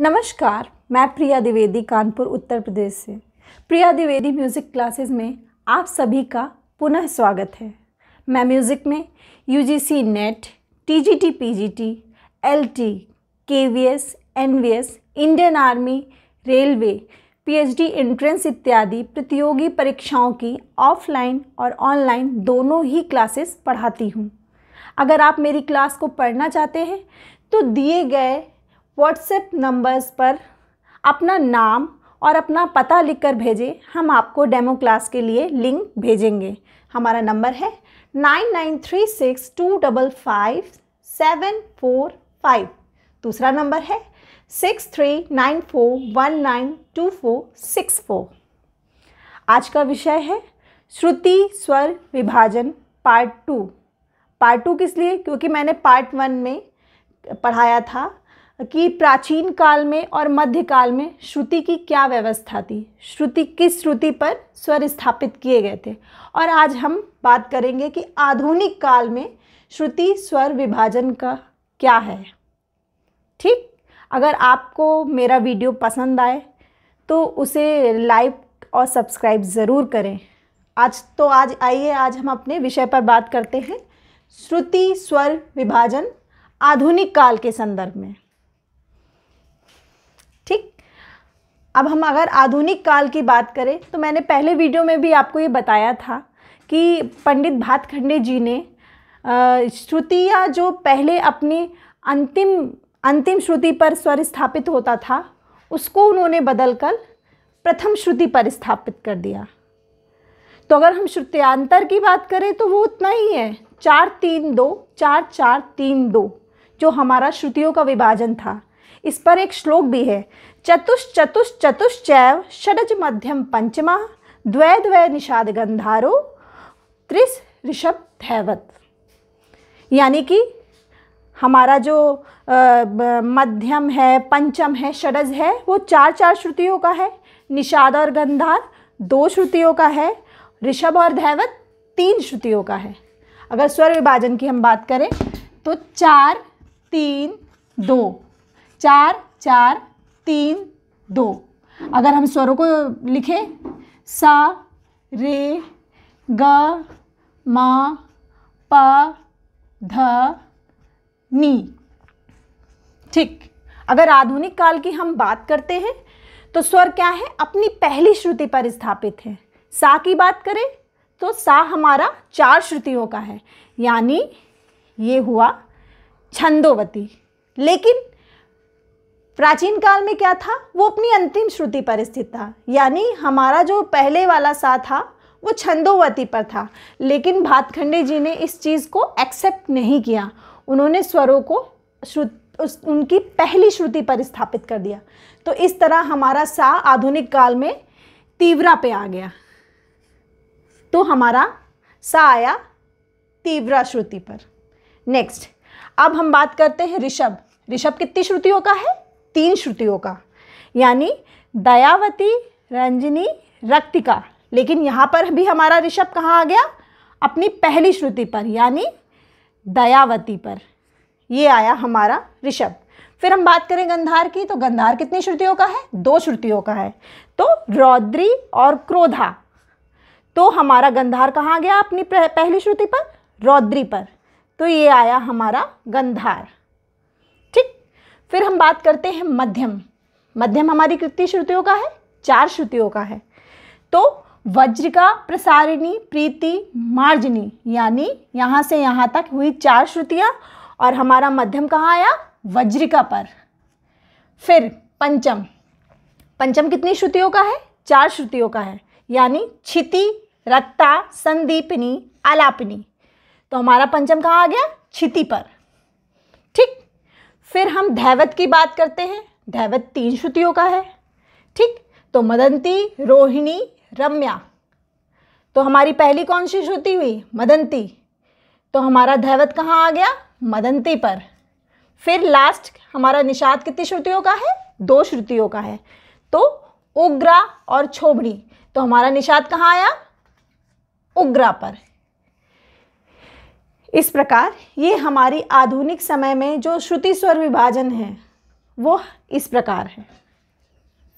नमस्कार मैं प्रिया द्विवेदी कानपुर उत्तर प्रदेश से प्रिया द्विवेदी म्यूज़िक क्लासेस में आप सभी का पुनः स्वागत है मैं म्यूज़िक में UGC NET TGT PGT LT KVS NVS Indian army railway PhD entrance इत्यादि प्रतियोगी परीक्षाओं की ऑफलाइन और ऑनलाइन दोनों ही क्लासेस पढ़ाती हूँ अगर आप मेरी क्लास को पढ़ना चाहते हैं तो दिए गए व्हाट्सएप नंबर्स पर अपना नाम और अपना पता लिखकर भेजें हम आपको डेमो क्लास के लिए लिंक भेजेंगे हमारा नंबर है nine nine three six two double five seven four five दूसरा नंबर है six three nine four one nine two four six four आज का विषय है श्रुति स्वर विभाजन पार्ट टू पार्ट टू किस लिए क्योंकि मैंने पार्ट वन में पढ़ाया था कि प्राचीन काल में और मध्य काल में श्रुति की क्या व्यवस्था थी श्रुति किस श्रुति पर स्वर स्थापित किए गए थे और आज हम बात करेंगे कि आधुनिक काल में श्रुति स्वर विभाजन का क्या है ठीक अगर आपको मेरा वीडियो पसंद आए तो उसे लाइक और सब्सक्राइब ज़रूर करें आज तो आज आइए आज हम अपने विषय पर बात करते हैं श्रुति स्वर विभाजन आधुनिक काल के संदर्भ में अब हम अगर आधुनिक काल की बात करें तो मैंने पहले वीडियो में भी आपको ये बताया था कि पंडित भातखंडे जी ने श्रुतियाँ जो पहले अपनी अंतिम अंतिम श्रुति पर स्वर स्थापित होता था उसको उन्होंने बदल कर प्रथम श्रुति पर स्थापित कर दिया तो अगर हम श्रुतियांतर की बात करें तो वो उतना ही है चार तीन दो चार चार तीन दो जो हमारा श्रुतियों का विभाजन था इस पर एक श्लोक भी है चतुश्चतुश्चतुश्चैव षडज मध्यम पंचमा द्वै द्वै निषाद गंधारो त्रिस ऋषभ धैवत यानी कि हमारा जो मध्यम है पंचम है षडज है वो चार चार श्रुतियों का है निषाद और गंधार दो श्रुतियों का है ऋषभ और धैवत तीन श्रुतियों का है अगर स्वर विभाजन की हम बात करें तो चार तीन दो चार चार तीन दो अगर हम स्वरों को लिखें सा रे ग मा प ध नी ठीक अगर आधुनिक काल की हम बात करते हैं तो स्वर क्या है अपनी पहली श्रुति पर स्थापित है सा की बात करें तो सा हमारा चार श्रुतियों का है यानी ये हुआ छंदोवती लेकिन प्राचीन काल में क्या था वो अपनी अंतिम श्रुति पर स्थित था यानी हमारा जो पहले वाला सा था वो छंदोवती पर था लेकिन भातखंडे जी ने इस चीज़ को एक्सेप्ट नहीं किया उन्होंने स्वरों को श्रुत उस उनकी पहली श्रुति पर स्थापित कर दिया तो इस तरह हमारा सा आधुनिक काल में तीव्रा पे आ गया तो हमारा सा आया तीव्रा श्रुति पर नेक्स्ट अब हम बात करते हैं ऋषभ ऋषभ कितनी श्रुतियों का है तीन श्रुतियों का यानी दयावती रंजनी रक्तिका लेकिन यहाँ पर भी हमारा ऋषभ कहाँ आ गया अपनी पहली श्रुति पर यानी दयावती पर ये आया हमारा ऋषभ फिर हम बात करें गंधार की तो गंधार कितनी श्रुतियों का है दो श्रुतियों का है तो रौद्री और क्रोधा तो हमारा गंधार कहाँ गया अपनी पहली श्रुति पर रौद्री पर तो ये आया हमारा गंधार फिर हम बात करते हैं मध्यम मध्यम हमारी कितनी श्रुतियों का है चार श्रुतियों का है तो वज्रिका प्रसारिणी प्रीति मार्जनी यानी यहाँ से यहाँ तक हुई चार श्रुतियाँ और हमारा मध्यम कहाँ आया वज्रिका पर फिर पंचम पंचम कितनी श्रुतियों का है चार श्रुतियों का है यानी क्षिति रत्ता संदीपनी आलापनी तो हमारा पंचम कहाँ आ गया क्षिति पर फिर हम धैवत की बात करते हैं धैवत तीन श्रुतियों का है ठीक तो मदंती रोहिणी रम्या तो हमारी पहली कौन सी श्रुति हुई मदंती तो हमारा धैवत कहाँ आ गया मदंती पर फिर लास्ट हमारा निषाद कितनी श्रुतियों का है दो श्रुतियों का है तो उग्रा और छोबड़ी तो हमारा निषाद कहाँ आया उग्रा पर इस प्रकार ये हमारी आधुनिक समय में जो श्रुति स्वर विभाजन है वो इस प्रकार है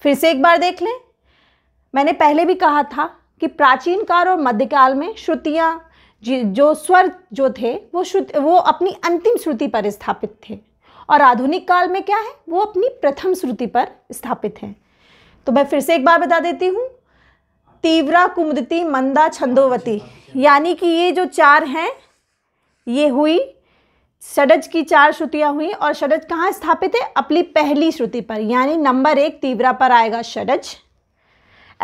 फिर से एक बार देख लें मैंने पहले भी कहा था कि प्राचीन काल और मध्यकाल में श्रुतियाँ जो स्वर जो थे वो श्रुति वो अपनी अंतिम श्रुति पर स्थापित थे और आधुनिक काल में क्या है वो अपनी प्रथम श्रुति पर स्थापित हैं तो मैं फिर से एक बार बता देती हूँ तीव्रा कुमदती मंदा छंदोवती यानी कि ये जो चार हैं ये हुई षडज की चार श्रुतियाँ हुई और षडज कहाँ स्थापित है अपनी पहली श्रुति पर यानी नंबर एक तीव्रा पर आएगा षडज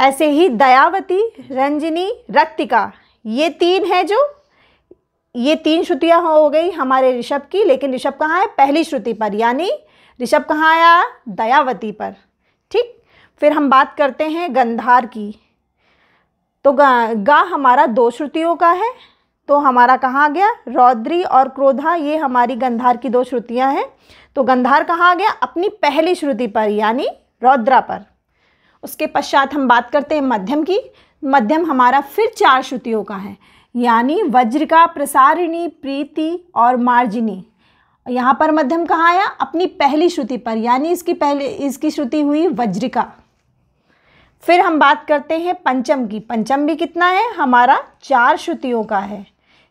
ऐसे ही दयावती रंजनी रक्तिका ये तीन है जो ये तीन श्रुतियाँ हो गई हमारे ऋषभ की लेकिन ऋषभ कहाँ है पहली श्रुति पर यानी ऋषभ कहाँ आया दयावती पर ठीक फिर हम बात करते हैं गंधार की तो गा, गा हमारा दो श्रुतियों का है तो हमारा कहाँ आ गया रौद्री और क्रोधा ये हमारी गंधार की दो श्रुतियाँ हैं तो गंधार कहाँ आ गया अपनी पहली श्रुति पर यानी रौद्रा पर उसके पश्चात हम बात करते हैं मध्यम की मध्यम हमारा फिर चार श्रुतियों का है यानी वज्रिका प्रसारिणी प्रीति और मार्जिनी यहाँ पर मध्यम कहाँ आया अपनी पहली श्रुति पर यानी इसकी पहले इसकी श्रुति हुई वज्रिका फिर हम बात करते हैं पंचम की पंचम भी कितना है हमारा चार श्रुतियों का है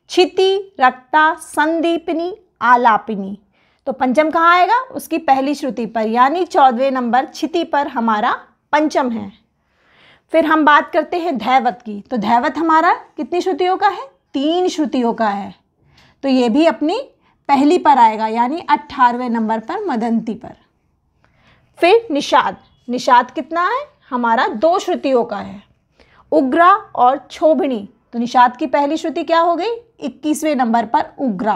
क्षिति रक्ता संदीपनी आलापिनी तो पंचम कहाँ आएगा उसकी पहली श्रुति पर यानी चौदहवें नंबर क्षिति पर हमारा पंचम है फिर हम बात करते हैं धैवत की तो धैवत हमारा कितनी श्रुतियों का है तीन श्रुतियों का है तो ये भी अपनी पहली पर आएगा यानी अट्ठारहवें नंबर पर मदंती पर फिर निषाद निषाद कितना है हमारा दो श्रुतियों का है उग्रा और क्षोभिणी तो निषाद की पहली श्रुति क्या हो गई इक्कीसवें नंबर पर उग्रा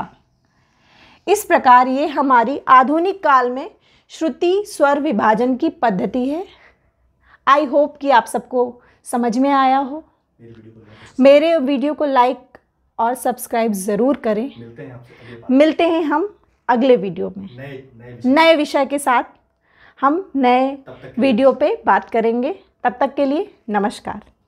इस प्रकार ये हमारी आधुनिक काल में श्रुति स्वर विभाजन की पद्धति है आई होप कि आप सबको समझ में आया हो मेरे वीडियो को लाइक और सब्सक्राइब ज़रूर करें मिलते हैं, मिलते हैं हम अगले वीडियो में नए विषय के साथ हम नए वीडियो पे बात करेंगे तब तक के लिए नमस्कार